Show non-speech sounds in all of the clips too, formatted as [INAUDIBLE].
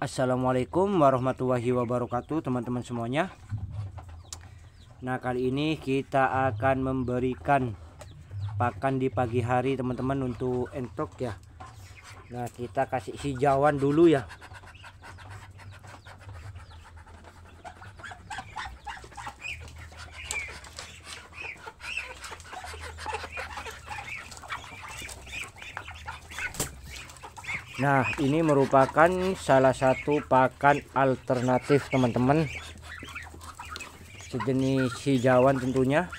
Assalamualaikum warahmatullahi wabarakatuh teman-teman semuanya Nah kali ini kita akan memberikan pakan di pagi hari teman-teman untuk entok ya Nah kita kasih hijauan dulu ya Nah ini merupakan salah satu pakan alternatif teman-teman sejenis hijauan tentunya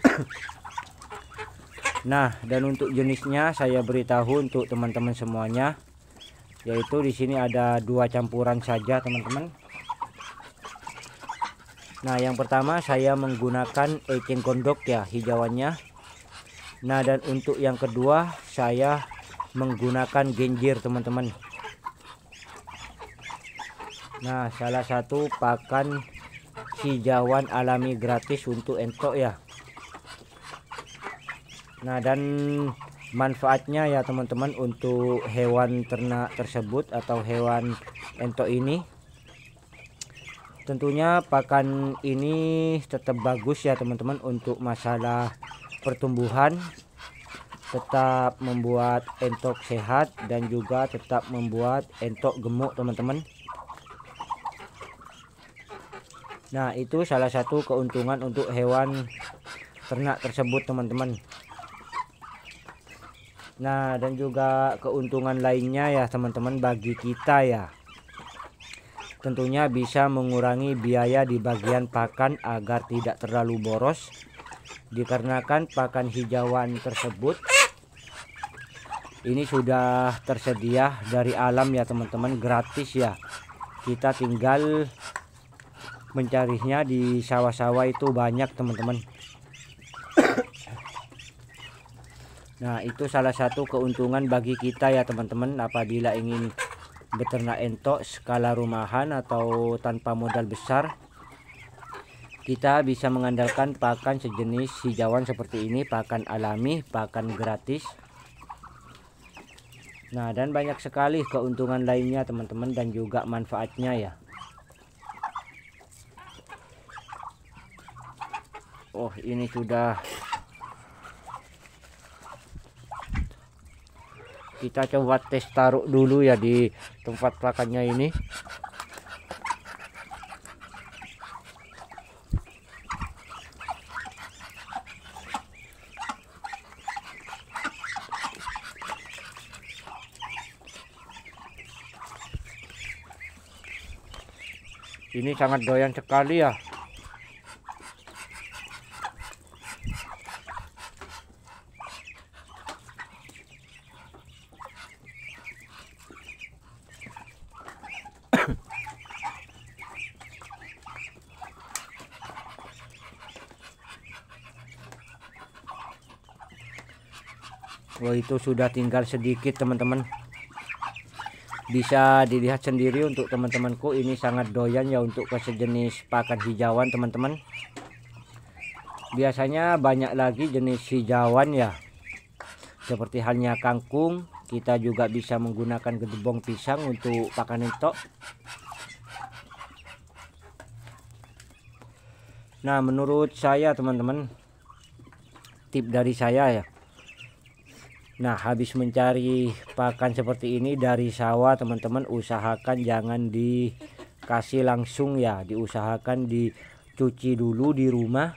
[COUGHS] Nah dan untuk jenisnya saya beritahu untuk teman-teman semuanya yaitu di sini ada dua campuran saja teman-teman Nah yang pertama saya menggunakan eceng kondok ya hijauannya Nah dan untuk yang kedua saya menggunakan genjer teman-teman nah salah satu pakan si hijauan alami gratis untuk entok ya nah dan manfaatnya ya teman-teman untuk hewan ternak tersebut atau hewan entok ini tentunya pakan ini tetap bagus ya teman-teman untuk masalah pertumbuhan tetap membuat entok sehat dan juga tetap membuat entok gemuk teman-teman nah itu salah satu keuntungan untuk hewan ternak tersebut teman-teman nah dan juga keuntungan lainnya ya teman-teman bagi kita ya tentunya bisa mengurangi biaya di bagian pakan agar tidak terlalu boros dikarenakan pakan hijauan tersebut ini sudah tersedia dari alam ya teman-teman gratis ya kita tinggal mencarinya di sawah-sawah itu banyak teman-teman Nah itu salah satu keuntungan bagi kita ya teman-teman apabila ingin beternak entok skala rumahan atau tanpa modal besar kita bisa mengandalkan pakan sejenis hijauan seperti ini pakan alami pakan gratis Nah, dan banyak sekali keuntungan lainnya teman-teman dan juga manfaatnya ya. Oh, ini sudah kita coba tes taruh dulu ya di tempat pakannya ini ini sangat doyan sekali ya Loh itu sudah tinggal sedikit teman-teman bisa dilihat sendiri untuk teman-temanku ini sangat doyan ya untuk ke sejenis pakan hijauan teman-teman biasanya banyak lagi jenis hijauan ya seperti halnya kangkung kita juga bisa menggunakan gedebong pisang untuk pakan entok nah menurut saya teman-teman tip dari saya ya Nah, habis mencari pakan seperti ini dari sawah, teman-teman, usahakan jangan dikasih langsung ya, diusahakan dicuci dulu di rumah.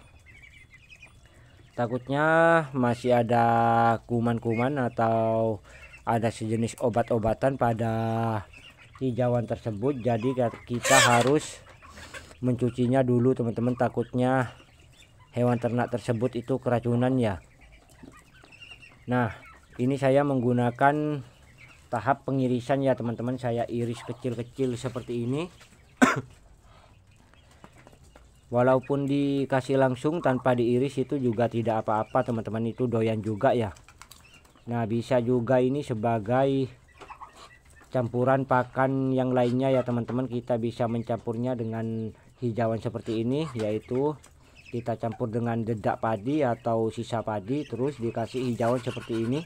Takutnya masih ada kuman-kuman atau ada sejenis obat-obatan pada hijauan tersebut. Jadi kita harus mencucinya dulu, teman-teman, takutnya hewan ternak tersebut itu keracunan ya. Nah, ini saya menggunakan tahap pengirisan ya teman-teman saya iris kecil-kecil seperti ini [COUGHS] walaupun dikasih langsung tanpa diiris itu juga tidak apa-apa teman-teman itu doyan juga ya nah bisa juga ini sebagai campuran pakan yang lainnya ya teman-teman kita bisa mencampurnya dengan hijauan seperti ini yaitu kita campur dengan dedak padi atau sisa padi terus dikasih hijauan seperti ini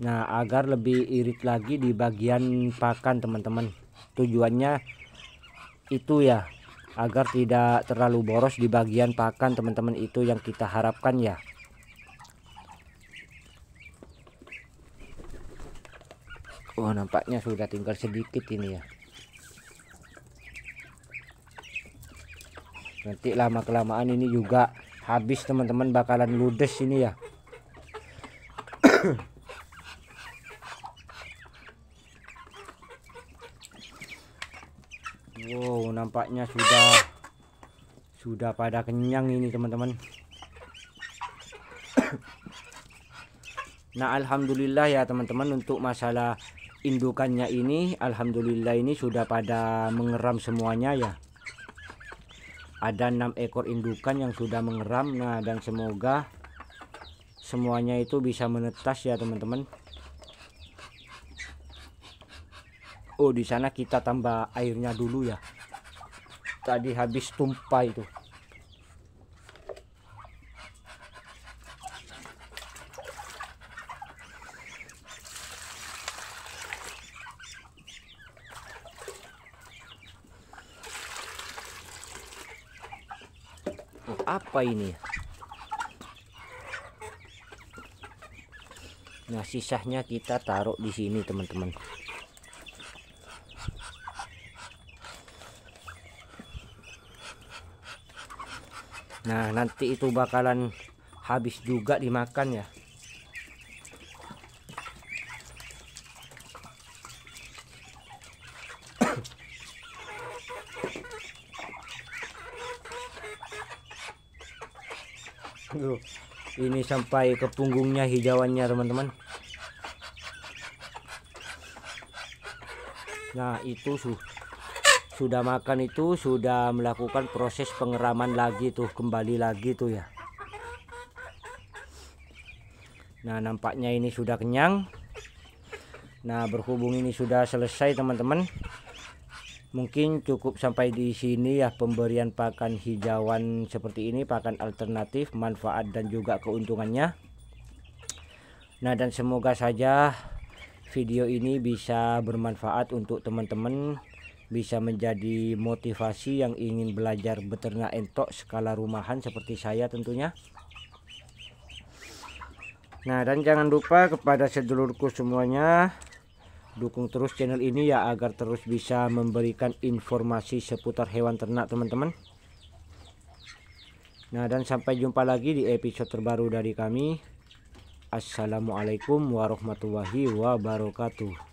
Nah agar lebih irit lagi di bagian pakan teman-teman tujuannya itu ya agar tidak terlalu boros di bagian pakan teman-teman itu yang kita harapkan ya oh, nampaknya sudah tinggal sedikit ini ya nanti lama-kelamaan ini juga habis teman-teman bakalan ludes ini ya Wow nampaknya sudah sudah pada kenyang ini teman-teman Nah Alhamdulillah ya teman-teman untuk masalah indukannya ini Alhamdulillah ini sudah pada mengeram semuanya ya Ada enam ekor indukan yang sudah mengeram Nah dan semoga semuanya itu bisa menetas ya teman-teman Oh di sana kita tambah airnya dulu ya. Tadi habis tumpah itu. Oh, apa ini ya? Nah, sisanya kita taruh di sini, teman-teman. Nah nanti itu bakalan habis juga dimakan ya ini sampai ke punggungnya hijauannya teman-teman nah itu suh sudah makan itu sudah melakukan proses pengeraman lagi tuh kembali lagi tuh ya nah nampaknya ini sudah kenyang nah berhubung ini sudah selesai teman-teman mungkin cukup sampai di sini ya pemberian pakan hijauan seperti ini pakan alternatif manfaat dan juga keuntungannya nah dan semoga saja video ini bisa bermanfaat untuk teman-teman bisa menjadi motivasi yang ingin belajar beternak entok skala rumahan seperti saya tentunya nah dan jangan lupa kepada sedulurku semuanya dukung terus channel ini ya agar terus bisa memberikan informasi seputar hewan ternak teman-teman nah dan sampai jumpa lagi di episode terbaru dari kami Assalamualaikum warahmatullahi wabarakatuh